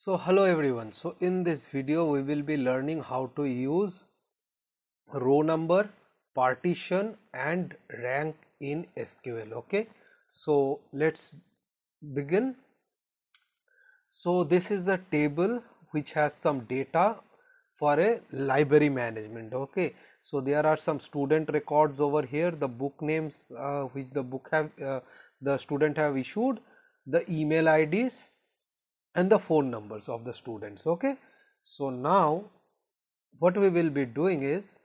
So hello everyone. So in this video we will be learning how to use row number, partition and rank in SQL. Okay. So let's begin. So this is a table which has some data for a library management. Okay. So there are some student records over here, the book names uh, which the book have uh, the student have issued, the email IDs and the phone numbers of the students okay so now what we will be doing is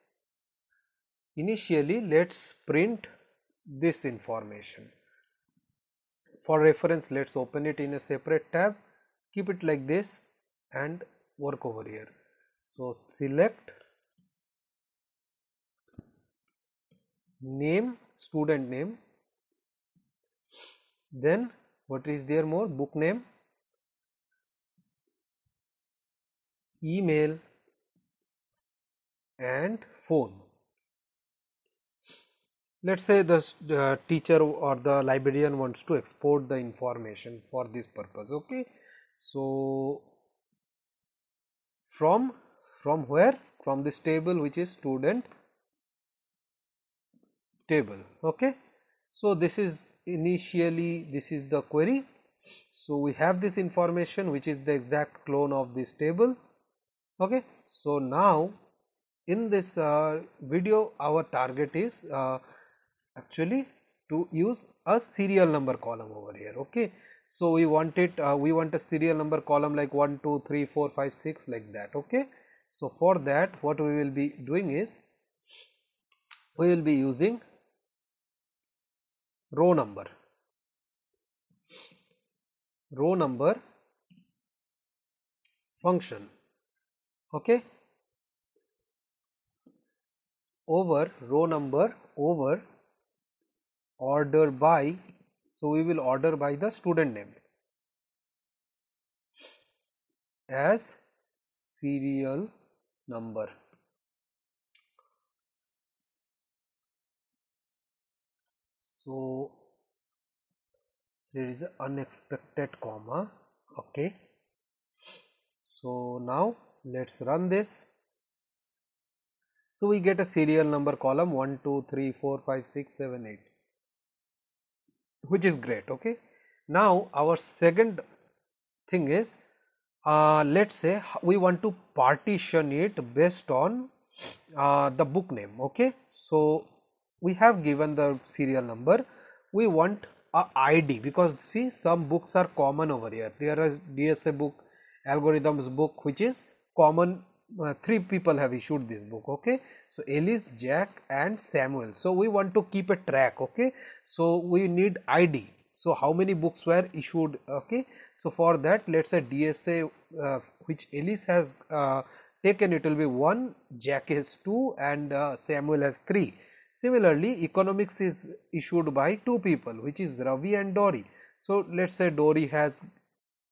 initially let's print this information for reference let's open it in a separate tab keep it like this and work over here so select name student name then what is there more book name email and phone let's say the uh, teacher or the librarian wants to export the information for this purpose okay so from from where from this table which is student table okay so this is initially this is the query so we have this information which is the exact clone of this table okay so now in this uh, video our target is uh, actually to use a serial number column over here okay so we want it uh, we want a serial number column like 1 2 3 4 5 6 like that okay so for that what we will be doing is we will be using row number row number function okay over row number over order by so we will order by the student name as serial number so there is an unexpected comma okay so now let us run this. So, we get a serial number column 1, 2, 3, 4, 5, 6, 7, 8 which is great. Okay. Now, our second thing is uh, let us say we want to partition it based on uh, the book name. Okay. So, we have given the serial number we want a id because see some books are common over here there is dsa book algorithms book which is common uh, three people have issued this book okay so ellis jack and samuel so we want to keep a track okay so we need id so how many books were issued okay so for that let's say dsa uh, which ellis has uh, taken it will be 1 jack has 2 and uh, samuel has 3 similarly economics is issued by two people which is ravi and dory so let's say dory has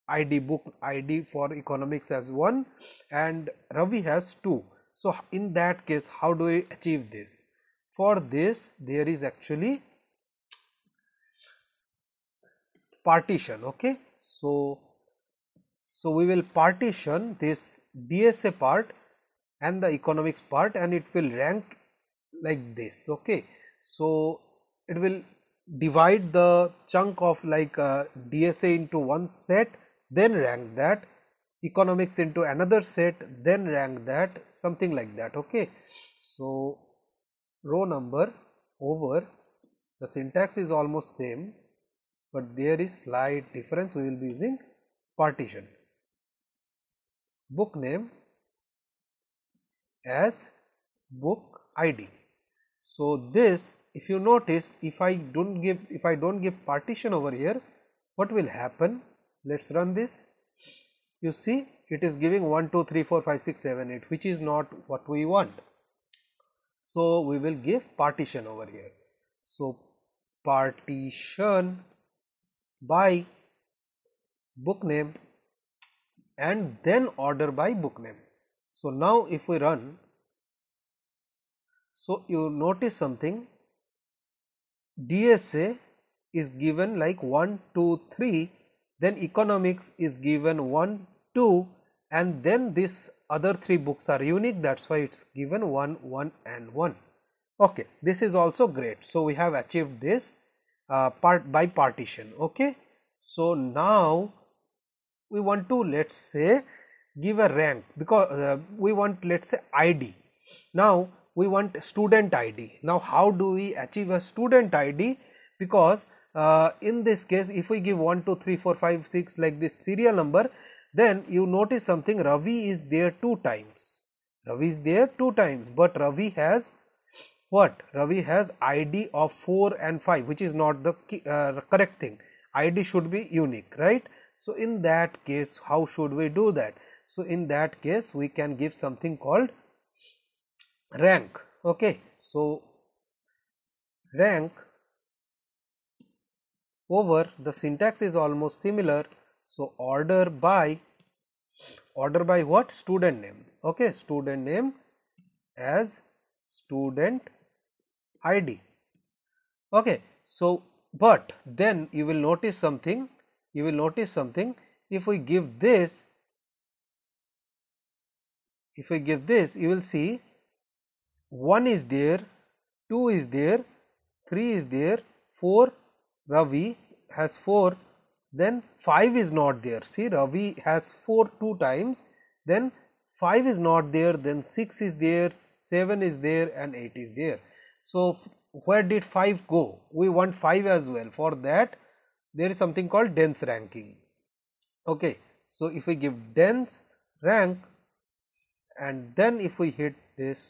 id book id for economics as one and ravi has two so in that case how do we achieve this for this there is actually partition okay so so we will partition this dsa part and the economics part and it will rank like this okay so it will divide the chunk of like uh, dsa into one set then rank that economics into another set then rank that something like that okay so row number over the syntax is almost same but there is slight difference we will be using partition book name as book id so this if you notice if i don't give if i don't give partition over here what will happen let us run this. You see it is giving 1, 2, 3, 4, 5, 6, 7, 8 which is not what we want. So, we will give partition over here. So, partition by book name and then order by book name. So, now if we run, so you notice something DSA is given like 1, 2, 3 then economics is given 1, 2 and then these other three books are unique that is why it is given 1, 1 and 1. Okay, this is also great. So, we have achieved this uh, part by partition. Okay. So, now we want to let us say give a rank because uh, we want let us say ID. Now, we want student ID. Now, how do we achieve a student ID? Because uh, in this case if we give 1 2 3 4 5 6 like this serial number then you notice something Ravi is there two times Ravi is there two times but Ravi has what Ravi has ID of 4 and 5 which is not the key, uh, correct thing ID should be unique right so in that case how should we do that so in that case we can give something called rank okay so rank over the syntax is almost similar. So, order by order by what student name okay student name as student id okay so but then you will notice something you will notice something if we give this if we give this you will see 1 is there 2 is there 3 is there 4 ravi has 4 then 5 is not there see Ravi has 4 two times then 5 is not there then 6 is there 7 is there and 8 is there so where did 5 go we want 5 as well for that there is something called dense ranking okay so if we give dense rank and then if we hit this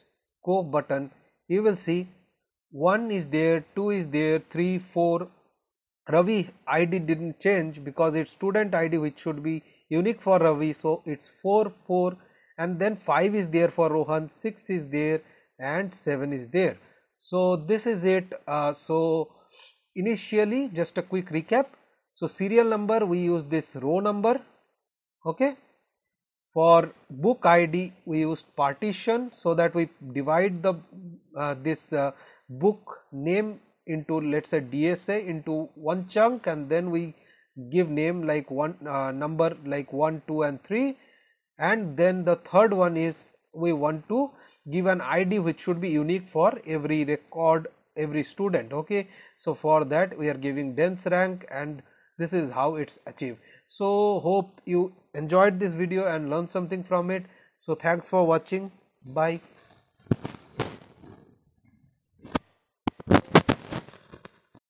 go button you will see 1 is there 2 is there 3 4 Ravi ID didn't change because it's student ID which should be unique for Ravi. So it's 4 4 and then 5 is there for Rohan, 6 is there and 7 is there. So this is it. Uh, so initially just a quick recap. So serial number we use this row number. Okay. For book ID we used partition so that we divide the uh, this uh, book name into let's say DSA into one chunk and then we give name like one uh, number like 1 2 and 3 and then the third one is we want to give an id which should be unique for every record every student okay so for that we are giving dense rank and this is how it's achieved so hope you enjoyed this video and learned something from it so thanks for watching bye